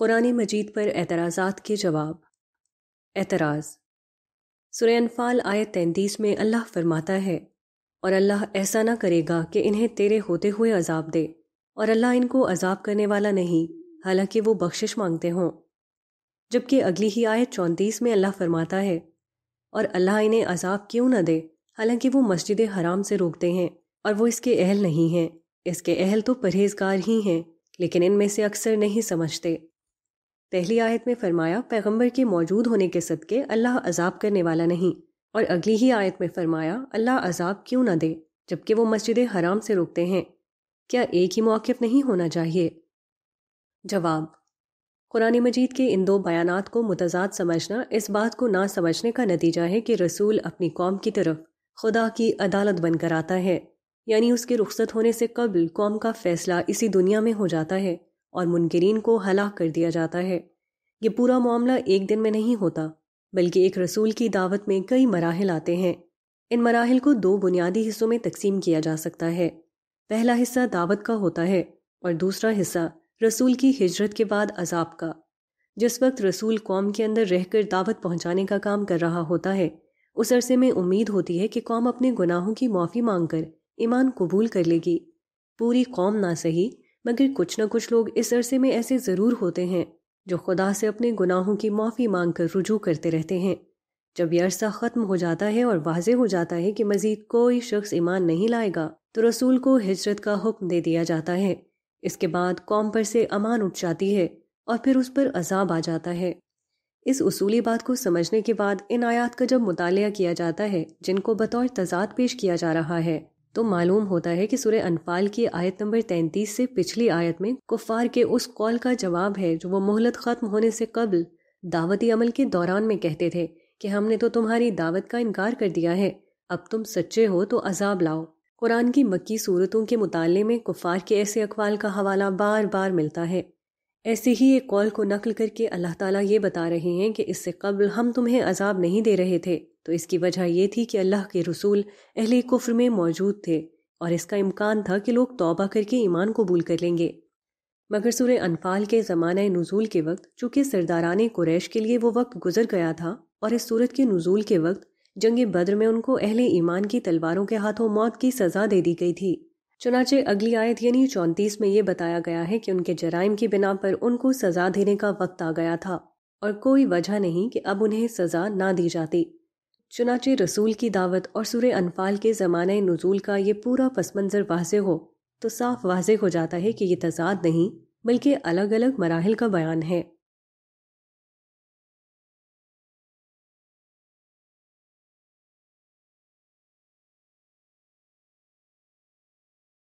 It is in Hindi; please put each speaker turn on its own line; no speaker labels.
कुरान मजीद पर एतराज़ा के जवाब एतराज़ सुर अनफाल आयत तैंतीस में अल्लाह फरमाता है और अल्लाह ऐसा ना करेगा कि इन्हें तेरे होते हुए अजाब दे और अल्लाह इनको अजाब करने वाला नहीं हालांकि वो बख्शिश मांगते हों जबकि अगली ही आयत चौंतीस में अल्लाह फरमाता है और अल्लाह इन्हें अजाब क्यों न दे हालांकि वो मस्जिद हराम से रोकते हैं और वो इसके अहल नहीं हैं इसके अहल तो परहेजगार ही हैं लेकिन इनमें से अक्सर नहीं समझते पहली आयत में फरमाया पैगंबर के मौजूद होने के सदक़े अल्लाह अजाब करने वाला नहीं और अगली ही आयत में फरमाया अल्लाह अजाब क्यों ना दे जबकि वो मस्जिद हराम से रोकते हैं क्या एक ही मौक़ नहीं होना चाहिए जवाब कुरान मजीद के इन दो बयान को मुतजाद समझना इस बात को ना समझने का नतीजा है कि रसूल अपनी कौम की तरफ खुदा की अदालत बनकर आता है यानी उसके रुख्सत होने से कबल कौम का फ़ैसला इसी दुनिया में हो जाता है और मुनकरीन को हलाक कर दिया जाता है ये पूरा मामला एक दिन में नहीं होता बल्कि एक रसूल की दावत में कई मराहल आते हैं इन मराहल को दो बुनियादी हिस्सों में तकसीम किया जा सकता है पहला हिस्सा दावत का होता है और दूसरा हिस्सा रसूल की हिजरत के बाद अजाब का जिस वक्त रसूल कौम के अंदर रहकर दावत पहुंचाने का काम कर रहा होता है उस अरसे में उम्मीद होती है कि कौम अपने गुनाहों की माफ़ी मांग कर ईमान कबूल कर लेगी पूरी कौम ना सही मगर कुछ ना कुछ लोग इस अरसे में ऐसे ज़रूर होते हैं जो खुदा से अपने गुनाहों की माफ़ी मांग कर रुजू करते रहते हैं जब यह अरसा ख़त्म हो जाता है और वाजे हो जाता है कि मज़ीद कोई शख्स ईमान नहीं लाएगा तो रसूल को हिजरत का हुक्म दे दिया जाता है इसके बाद कौम पर से अमान उठ जाती है और फिर उस पर अजाब आ जाता है इस उसूली बात को समझने के बाद इन आयात का जब मुताल किया जाता है जिनको बतौर तजाद पेश किया जा रहा है तो मालूम होता है कि सूर्य अनफाल की आयत नंबर तैंतीस से पिछली आयत में कुफार के उस कॉल का जवाब है जो वो मोहलत ख़त्म होने से कबल दावती अमल के दौरान में कहते थे कि हमने तो तुम्हारी दावत का इनकार कर दिया है अब तुम सच्चे हो तो अजाब लाओ कुरान की मक्की सूरतों के मुताले में कुफार के ऐसे अकवाल का हवाला बार बार मिलता है ऐसे ही एक कॉल को नकल करके अल्लाह ताला ये बता रहे हैं कि इससे कबल हम तुम्हें अजाब नहीं दे रहे थे तो इसकी वजह यह थी कि अल्लाह के रसूल अहले कुफ्र में मौजूद थे और इसका इम्कान था कि लोग तौबा करके ईमान कबूल कर लेंगे मगर सूर्य अनफाल के ज़माना नज़ूल के वक्त चूँकि सरदारान कुरैश के लिए वो वक्त गुजर गया था और इस सूरत के नज़ूल के वक्त जंग बद्र में उनको अहले ईमान की तलवारों के हाथों मौत की सज़ा दे दी गई थी चुनाचे अगली आयत यानी चौंतीस में ये बताया गया है कि उनके जराइम की बिना पर उनको सजा देने का वक्त आ गया था और कोई वजह नहीं कि अब उन्हें सजा ना दी जाती चुनाचे रसूल की दावत और सुर अनफाल के ज़माने नजूल का ये पूरा पस मंज़र वाज हो तो साफ वाज हो जाता है कि ये तजाद नहीं बल्कि अलग अलग मराहल का बयान है